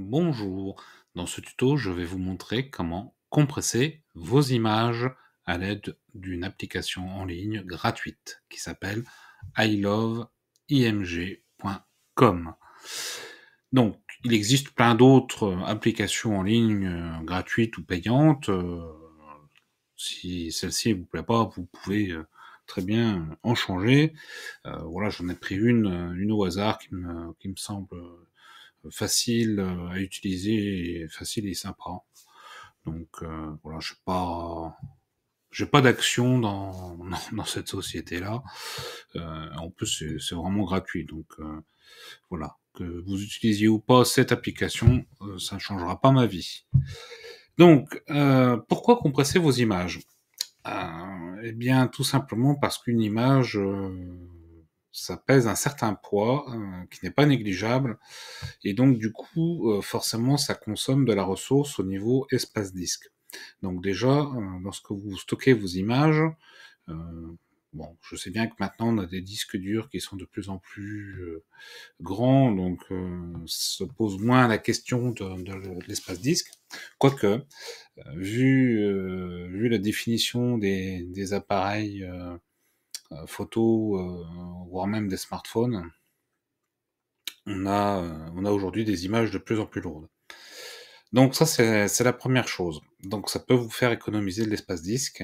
Bonjour, dans ce tuto je vais vous montrer comment compresser vos images à l'aide d'une application en ligne gratuite qui s'appelle iloveimg.com. Donc il existe plein d'autres applications en ligne euh, gratuites ou payantes. Euh, si celle-ci ne vous plaît pas, vous pouvez euh, très bien en changer. voilà, j'en ai pris une, une au hasard qui me semble facile euh, à utiliser, facile et sympa. Donc euh, voilà, je pas, j'ai pas d'action dans, dans, cette société là. Euh, en plus, c'est vraiment gratuit. Donc voilà, que vous utilisiez ou pas cette application, ça ne changera pas ma vie. Donc pourquoi compresser vos images Eh bien, tout simplement parce qu'une image ça pèse un certain poids euh, qui n'est pas négligeable. Et donc, du coup, euh, forcément, ça consomme de la ressource au niveau espace disque. Donc déjà, euh, lorsque vous stockez vos images, bon, je sais bien que maintenant on a des disques durs qui sont de plus en plus grands, donc se pose moins la question de, de l'espace disque. Quoique, vu, vu la définition des, des appareils euh, photos, euh, voire même des smartphones, on a, euh, on a aujourd'hui des images de plus en plus lourdes. Donc ça, c'est la première chose. Donc ça peut vous faire économiser de l'espace disque.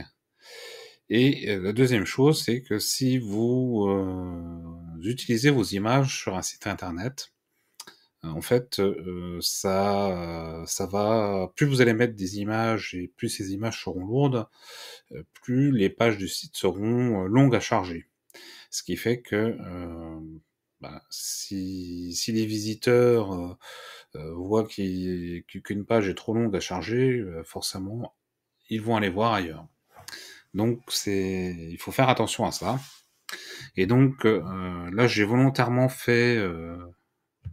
Et la deuxième chose, c'est que si vous utilisez vos images sur un site internet, euh, en fait, euh, ça, euh, ça va. Plus vous allez mettre des images et plus ces images seront lourdes, plus les pages du site seront longues à charger. Ce qui fait que bah, si, si, les visiteurs voient qu'une page est trop longue à charger, forcément, ils vont aller voir ailleurs. Donc, c'est, il faut faire attention à ça. Et donc, là, j'ai volontairement fait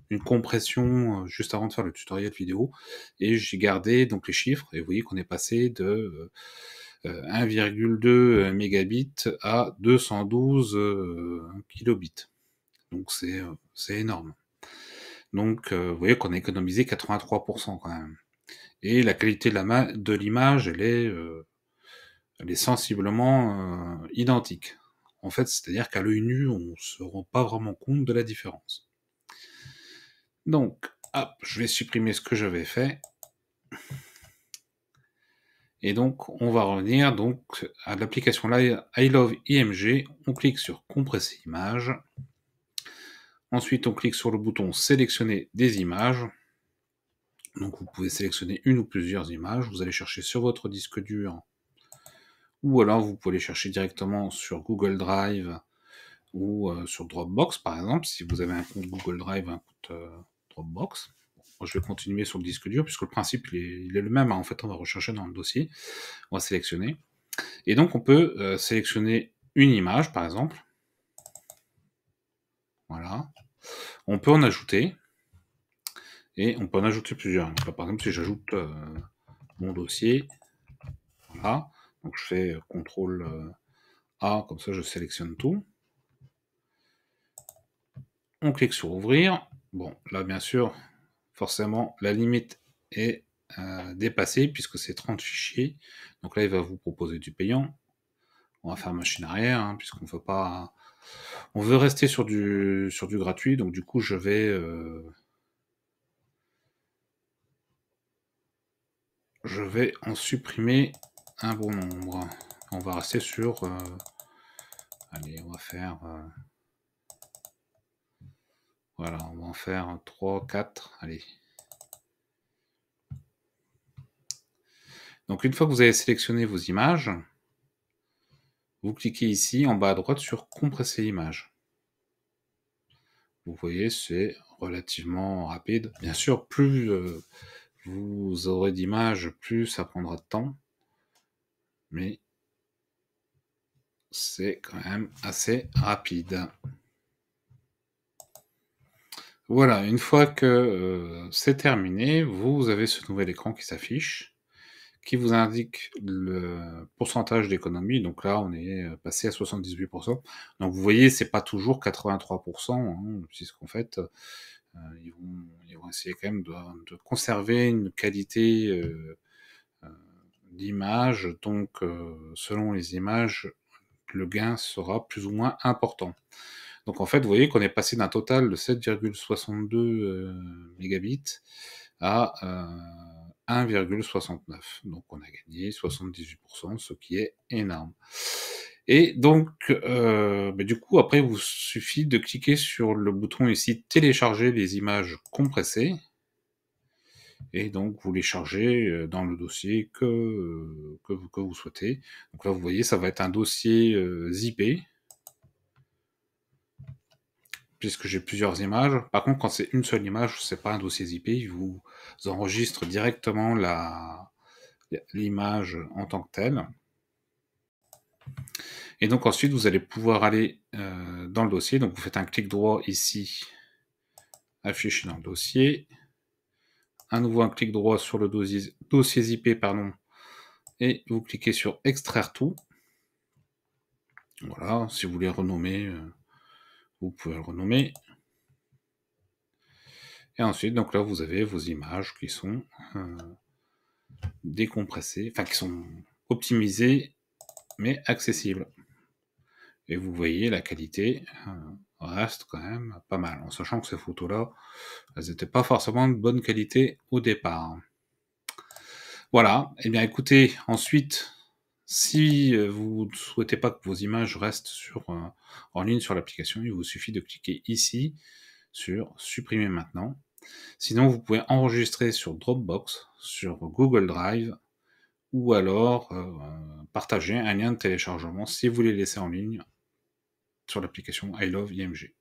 une compression euh, juste avant de faire le tutoriel vidéo et j'ai gardé donc les chiffres et vous voyez qu'on est passé de 1,2 euh, euh, mégabits à 212 kilobits. Donc c'est énorme. Donc vous voyez qu'on a économisé 83% quand même. Et la qualité de la de l'image, elle, est elle, est sensiblement identique. En fait, c'est-à-dire qu'à l'œil nu, on se rend pas vraiment compte de la différence. Donc, hop, je vais supprimer ce que j'avais fait. Et donc, on va revenir donc à l'application I Love IMG. On clique sur compresser image. Ensuite, on clique sur le bouton sélectionner des images. Donc, vous pouvez sélectionner une ou plusieurs images. Vous allez chercher sur votre disque dur. Ou alors, vous pouvez les chercher directement sur Google Drive ou euh, sur Dropbox, par exemple, si vous avez un compte Google Drive, un compte euh, box je vais continuer sur le disque dur puisque le principe il est, le même. Hein. En fait, on va rechercher dans le dossier, on va sélectionner. Et donc, on peut euh, sélectionner une image, par exemple. Voilà. On peut en ajouter. Et on peut en ajouter plusieurs. par exemple, si j'ajoute euh, mon dossier, voilà. Donc, je fais euh, CTRL A, comme ça, je sélectionne tout. On clique sur Ouvrir. Bon, là, bien sûr, forcément, la limite est euh, dépassée puisque c'est 30 fichiers. Donc là, il va vous proposer du payant. On va faire machine arrière hein, puisqu'on veut pas. On veut rester sur du, sur du gratuit. Donc du coup, je vais. Euh, je vais en supprimer un bon nombre. On va rester sur. Euh, allez, on va faire. Voilà, on va en faire 3, 4. Allez. Donc une fois que vous avez sélectionné vos images, vous cliquez ici en bas à droite sur compresser image. Vous voyez, c'est relativement rapide. Bien sûr, plus euh, vous aurez d'images, plus ça prendra de temps. Mais c'est quand même assez rapide. Voilà, une fois que euh, c'est terminé, vous avez ce nouvel écran qui s'affiche, qui vous indique le pourcentage d'économie. Donc là, on est euh, passé à 78%. Donc vous voyez, c'est pas toujours 83%, puisqu'en hein, fait, euh, ils, vont, essayer quand même de, conserver une qualité d'image. Donc, selon les images, le gain sera plus ou moins important. Donc en fait, vous voyez qu'on est passé d'un total de 7,62 Mbps euh, mégabits à 1,69. Euh, donc on a gagné 78%, ce qui est énorme. Et donc, euh, bah, du coup, après, il vous suffit de cliquer sur le bouton ici télécharger les images compressées. Et donc, vous les chargez dans le dossier que, vous, que vous souhaitez. Donc là, vous voyez, ça va être un dossier zippé puisque j'ai plusieurs images. Par contre, quand c'est une seule image, c'est pas un dossier zip, il vous enregistre directement l'image en tant que telle. Et donc ensuite, vous allez pouvoir aller euh, dans le dossier. Donc vous faites un clic droit ici, afficher dans le dossier. À nouveau un clic droit sur le dossier, dossier zip, pardon. Et vous cliquez sur extraire tout. Voilà, si vous voulez renommer. Euh, vous pouvez le renommer. Et ensuite, donc là, vous avez vos images qui sont euh, décompressées, enfin qui sont optimisées, mais accessibles. Et vous voyez la qualité euh, reste quand même pas mal, en sachant que ces photos-là, elles n'étaient pas forcément de bonne qualité au départ. Voilà, et eh bien écoutez, ensuite, si euh, vous ne souhaitez pas que vos images restent sur, euh, en ligne sur l'application, il vous suffit de cliquer ici sur supprimer maintenant. Sinon, vous pouvez enregistrer sur Dropbox, sur Google Drive ou alors euh, partager un lien de téléchargement si vous les laissez en ligne sur l'application I Love IMG.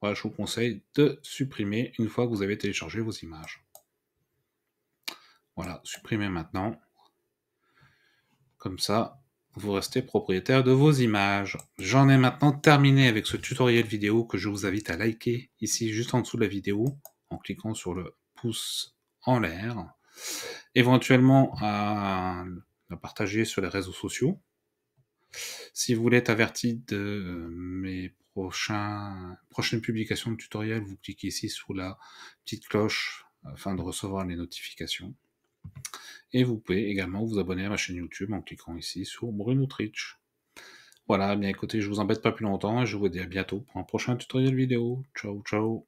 Voilà, je vous conseille de supprimer une fois que vous avez téléchargé vos images. Voilà, supprimer maintenant. Comme ça, vous restez propriétaire de vos images. J'en ai maintenant terminé avec ce tutoriel vidéo que je vous invite à liker ici juste en dessous de la vidéo en cliquant sur le pouce en l'air. Éventuellement à la partager sur les réseaux sociaux. Si vous voulez être averti de mes prochaines publications de tutoriels, vous cliquez ici sous la petite cloche afin de recevoir les notifications. Et vous pouvez également vous abonner à ma chaîne YouTube en cliquant ici sur Bruno Trich. Voilà, bien écoutez, je vous embête pas plus longtemps et je vous dis à bientôt pour un prochain tutoriel vidéo. Ciao, ciao